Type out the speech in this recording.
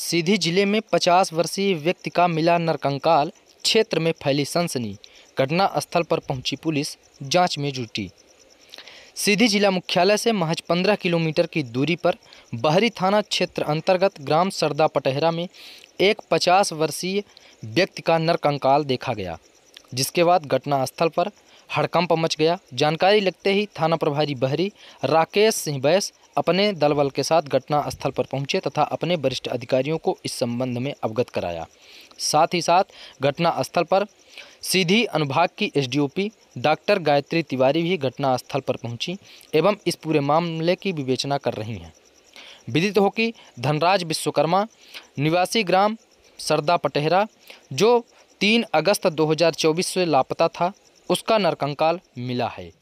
सीधी जिले में 50 वर्षीय व्यक्ति का मिला नरकंकाल क्षेत्र में फैली सनसनी घटना स्थल पर पहुंची पुलिस जांच में जुटी सीधी जिला मुख्यालय से महज 15 किलोमीटर की दूरी पर बहरी थाना क्षेत्र अंतर्गत ग्राम सरदा पटहरा में एक 50 वर्षीय व्यक्ति का नरकंकाल देखा गया जिसके बाद घटनास्थल पर हड़कंप मच गया जानकारी लगते ही थाना प्रभारी बहरी राकेश सिंह बैस अपने दलबल के साथ घटनास्थल पर पहुंचे तथा अपने वरिष्ठ अधिकारियों को इस संबंध में अवगत कराया साथ ही साथ घटनास्थल पर सीधी अनुभाग की एसडीओपी डॉक्टर गायत्री तिवारी भी घटनास्थल पर पहुंची एवं इस पूरे मामले की विवेचना कर रही हैं विदित हो कि धनराज विश्वकर्मा निवासी ग्राम सरदा पटेहरा जो तीन अगस्त 2024 से लापता था उसका नरकंकाल मिला है